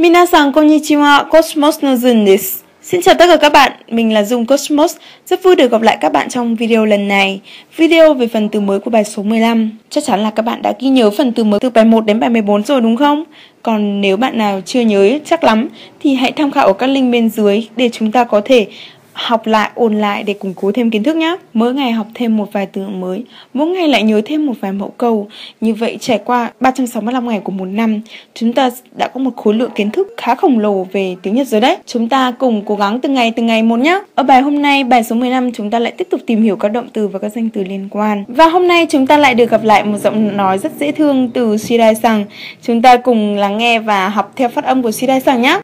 Minasan konnichiwa, Cosmos Nozun desu. Xin chào tất cả các bạn, mình là Dung Cosmos, rất vui được gặp lại các bạn trong video lần này. Video về phần từ mới của bài số 15. Chắc chắn là các bạn đã ghi nhớ phần từ mới từ bài 1 đến bài 14 rồi đúng không? Còn nếu bạn nào chưa nhớ chắc lắm thì hãy tham khảo ở các link bên dưới để chúng ta có thể học lại ôn lại để củng cố thêm kiến thức nhé mỗi ngày học thêm một vài từ mới mỗi ngày lại nhớ thêm một vài mẫu câu như vậy trải qua 365 ngày của một năm chúng ta đã có một khối lượng kiến thức khá khổng lồ về tiếng Nhật rồi đấy chúng ta cùng cố gắng từng ngày từng ngày một nhé ở bài hôm nay bài số 15 chúng ta lại tiếp tục tìm hiểu các động từ và các danh từ liên quan và hôm nay chúng ta lại được gặp lại một giọng nói rất dễ thương từ Shirai rằng chúng ta cùng lắng nghe và học theo phát âm của Shirai rằng nhé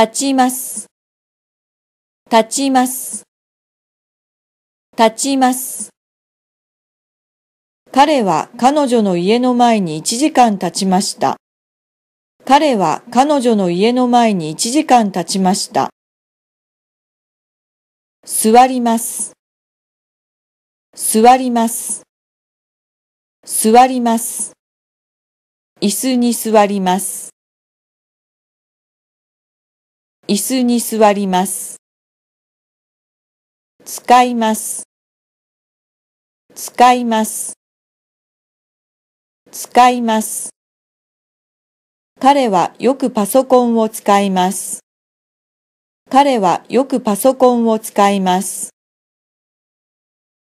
立ちます。立ちます。立ちます。彼は彼女の家の前に1時間経ちました。彼は彼女の家の前に1時間経ちました。座ります。座ります。座ります。椅子に座ります。椅子に座ります。使います。使います。使います。彼はよくパソコンを使います。彼はよくパソコンを使います。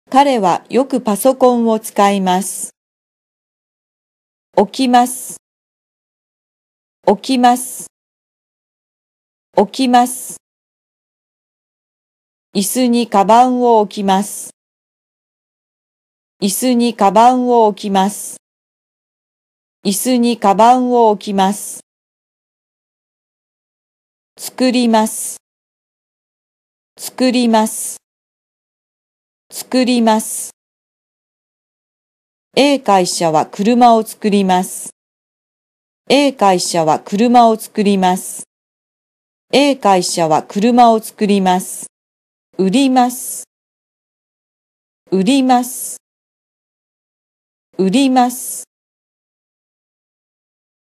彼はよくパソコンを使います。置きます。置きます。置きます。椅子にカバンを置きます。椅子にカバンを置きます。椅子にカバンを置きます。作ります。作ります。作ります。A 会社は車を作ります。A 会社は車を作ります。A 会社は車を作ります。売ります。売ります。売ります。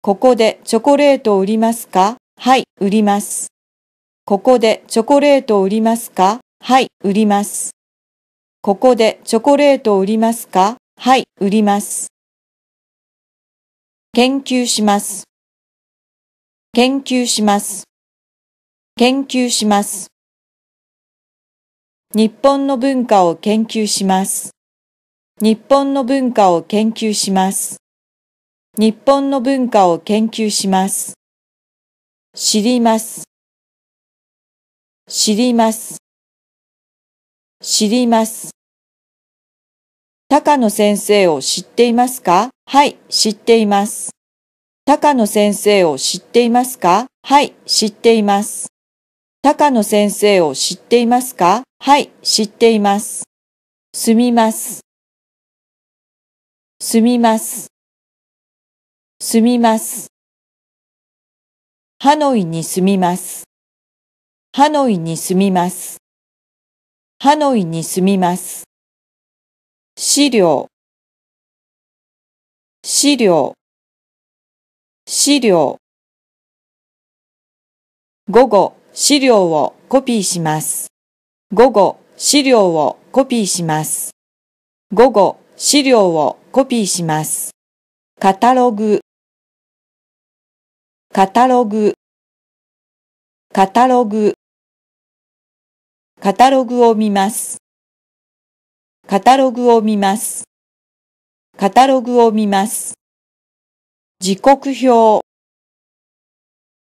ここでチョコレートを売りますかはい、売ります。ここでチョコレートを売りますかはい、売ります。ここでチョコレートを売りますかはい、売ります。研究します。研究します。研究します。日本の文化を研究します。日本の文化を研究します。日本の文化を研究します。知ります。知ります。知ります。高野先生を知っていますかはい、知っています。高野先生を知っていますかはい、知っています。高野先生を知っていますかはい、知っています。すみます。すみます。すみます。ハノイに住みます。ハノイに住みます。ハノイに住みます。資料、資料、資料。午後、資料をコピーします。午後、資料をコピーします。午後、資料をコピーします。カタログ、カタログ、カタログ、カタログを見ます。カタログを見ます。カタログを見ます。時刻表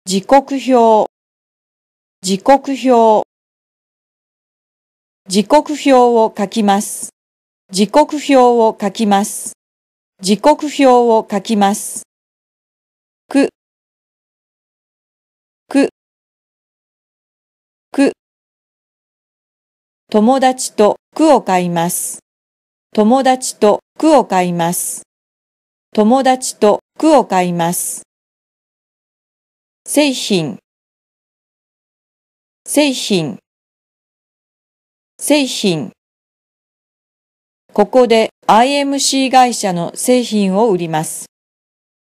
時刻表時刻表時刻表を書きます。時刻表を書きます。時刻表を書きます。く、く、く。友達と句を買います。友達と句を買います。友達と句を買います。製品。製品製品ここで IMC 会社の製品を売ります。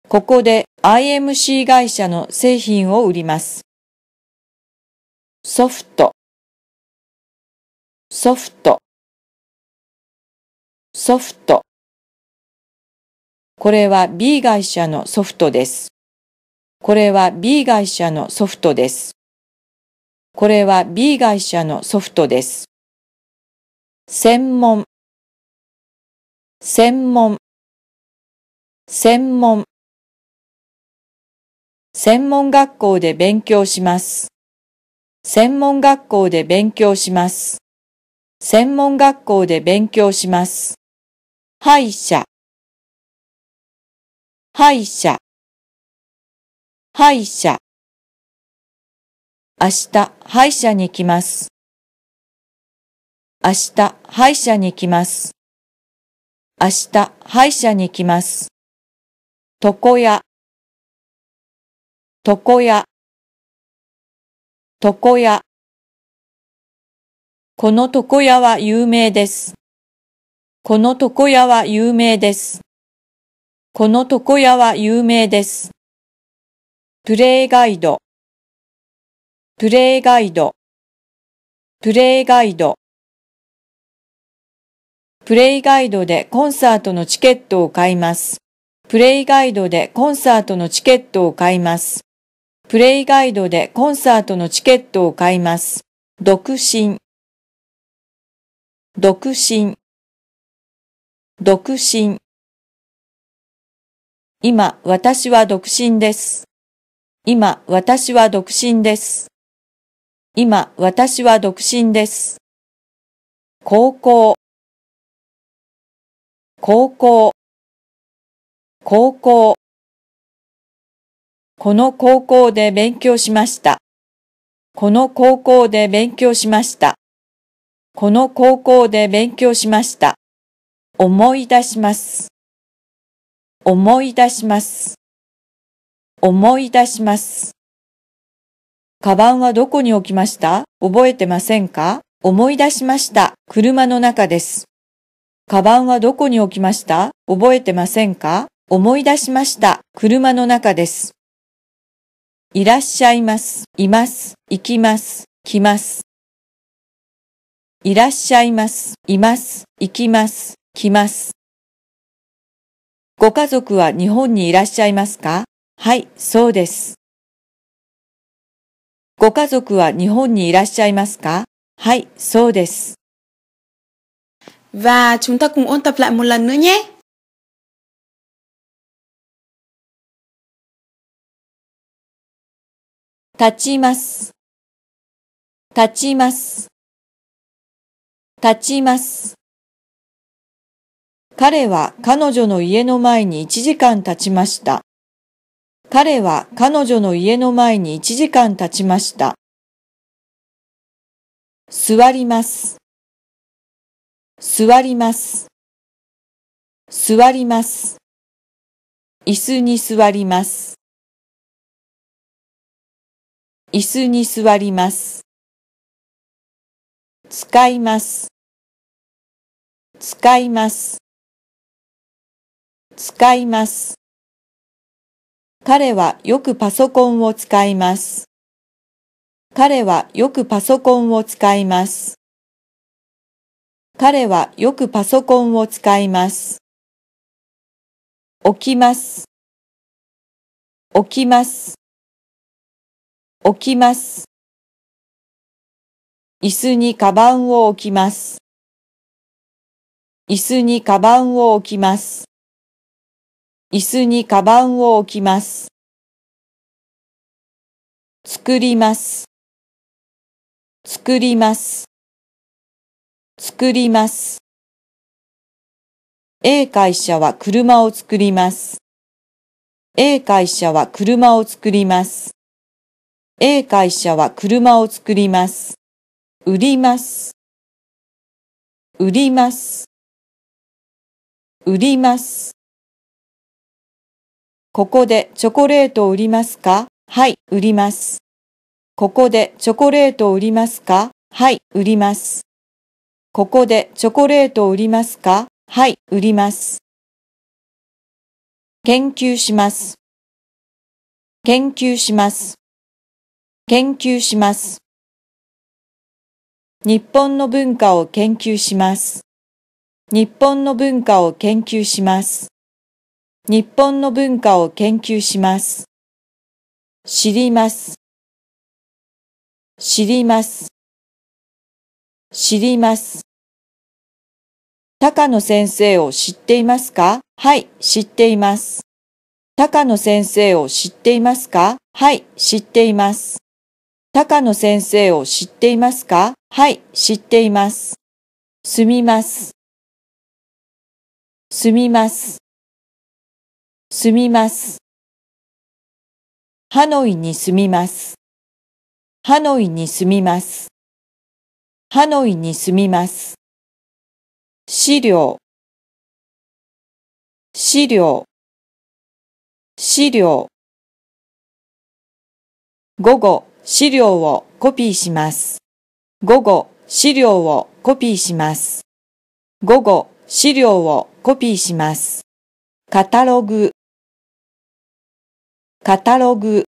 ここで IMC 会社の製品を売ります。ソフトソフトソフトこれは B 会社のソフトです。これは B 会社のソフトです。これは B 会社のソフトです。専門専門専門専門学校で勉強します。専門学校で勉強します。専門学校で勉強します。歯医者歯医者歯医者明日、歯医者に来ます。明日、歯医者に来ます。明日、歯医者に来ます。床屋、床屋、床屋。この床屋は有名です。この床屋は有名です。この床屋は有名です。プレイガイドプレイガイド、プレイガイド。プレイガイドでコンサートのチケットを買います。プレイガイドでコンサートのチケットを買います。プレイガイドでコンサートのチケットを買います。独身、独身、独身。今、私は独身です。今、私は独身です。今、私は独身です。高校、高校、高校。この高校で勉強しました。この高校で勉強しました。この高校で勉強しました。思い出します。思い出します。思い出します。カバンはどこに置きました覚えてませんか思い出しました。車の中です。カバンはどこに置きました覚えてませんか思い出しました。車の中です。いらっしゃいます。います。行きます。来ます。いらっしゃいます。います。行きます。来ます。ご家族は日本にいらっしゃいますかはい、そうです。ご家族は日本にいらっしゃいますかはい、そうです。Và chúng ta cùng ôn tập lại một lần nữa nhé. Tachimasu. Tachimasu. Tachimasu. 彼は彼女の家の前に1時間経ちました。彼は彼女の家の前に1時間経ちました。座ります。座ります。座ります。椅子に座ります。椅子に座ります。使います。使います。使います。彼はよくパソコンを使います。彼はよくパソコンを使います。彼はよくパソコンを使います。置きます。置きます。置きます。椅子にカバンを置きます。椅子にカバンを置きます。椅子にカバンを置きます。作ります。作ります。作ります。A 会社は車を作ります。A 会社は車を作ります。A 会社は車を作ります。売ります。売ります。売ります。ここでチョコレートを売りますかはい、売ります。ここでチョコレートを売りますかはい、売ります。ここでチョコレートを売りますかはい、売ります。研究します。研究します。研究します。日本の文化を研究します。日本の文化を研究します。日本の文化を研究します。知ります。知ります。知ります。高野先生を知っていますかはい、知っています。高野先生を知っていますかはい、知っています。高野先生を知っていますかはい、知っています。すみます。すみます。住みます。ハノイに住みます。ハノイに住みます。ハノイに住みます。資料、資料、資料。午後、資料をコピーします。午後、資料をコピーします。午後、資料をコピーします。カタログ、カタログ、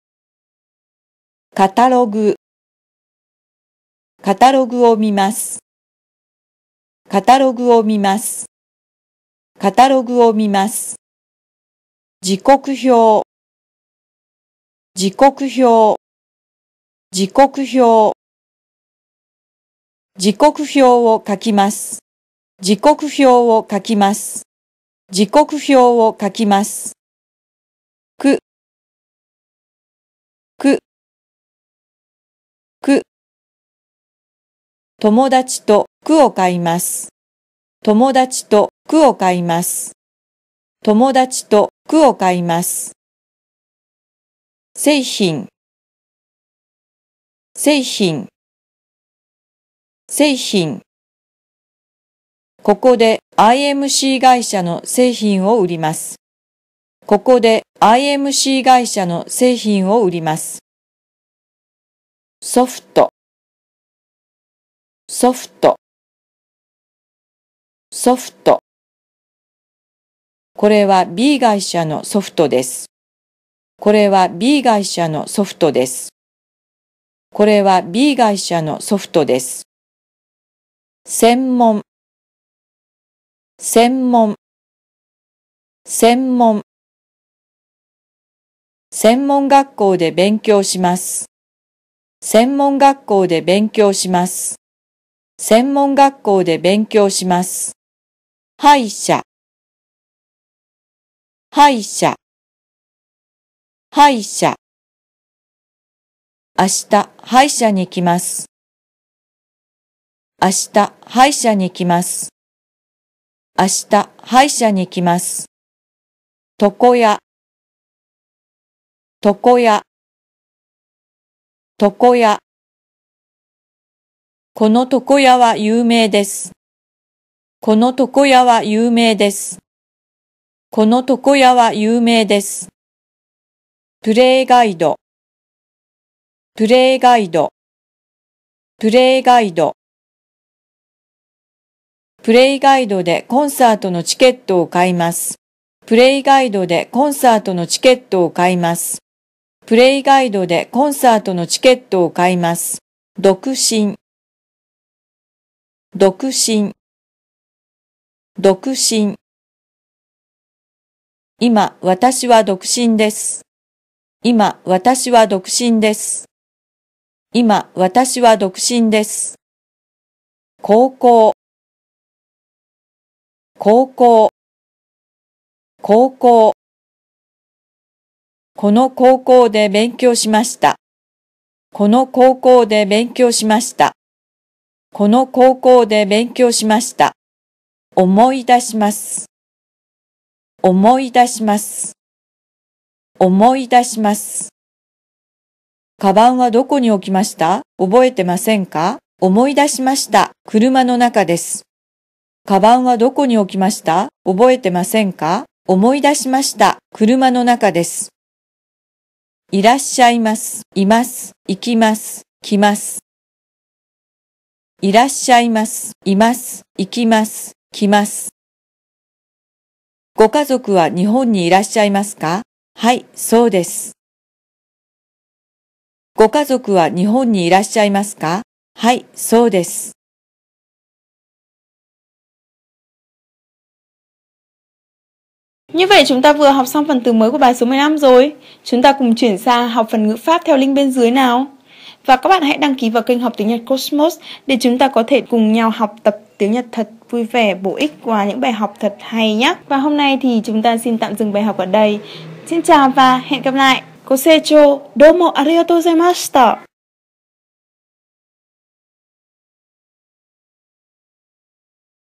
カタログ、カタログを見ます。カタログを見ます。カタログを見ます。時刻表、時刻表、時刻表。時刻表を書きます。時刻表を書きます。時刻表を書きます。く、く、く。友達とくを買います。友達とくを買います。友達とくを買います。製品、製品、製品。ここで IMC 会社の製品を売ります。ここで IMC 会社の製品を売ります。ソフト、ソフト、ソフト。これは B 会社のソフトです。これは B 会社のソフトです。これは B 会社のソフトです。専門、専門、専門。専門学校で勉強します。専門学校で勉強します。専門学校で勉強します。歯医者、歯医者、歯医者。明日、歯医者に来ます。明日、歯医者に来ます。明日、歯医者に来ます。床屋、床屋床屋この床屋は有名です。この床屋は有名です。この床屋は有名です。プレイガイドプレイガイドプレイガイドプレイガイドでコンサートのチケットを買います。プレイガイドでコンサートのチケットを買います。プレイガイドでコンサートのチケットを買います。独身、独身、独身。今、私は独身です。今、私は独身です。今、私は独身です。高校、高校、高校。この高校で勉強しました。この高校で勉強しました。この高校で勉強しました。思い出します。思い出します。思い出します。カバンはどこに置きました覚えてませんか思い出しました。車の中です。カバンはどこに置きました覚えてませんか思い出しました。車の中です。いらっしゃいます、います、行きます、来ます。いらっしゃいます、います、行きます、来ます。ご家族は日本にいらっしゃいますかはい、そうです。ご家族は日本にいらっしゃいますかはい、そうです。Như vậy chúng ta vừa học xong phần từ mới của bài số 15 rồi. Chúng ta cùng chuyển sang học phần ngữ pháp theo link bên dưới nào. Và các bạn hãy đăng ký vào kênh học tiếng Nhật Cosmos để chúng ta có thể cùng nhau học tập tiếng Nhật thật vui vẻ, bổ ích qua những bài học thật hay nhé. Và hôm nay thì chúng ta xin tạm dừng bài học ở đây. Xin chào và hẹn gặp lại. Cô Secho, domo arigatou gozaimashita.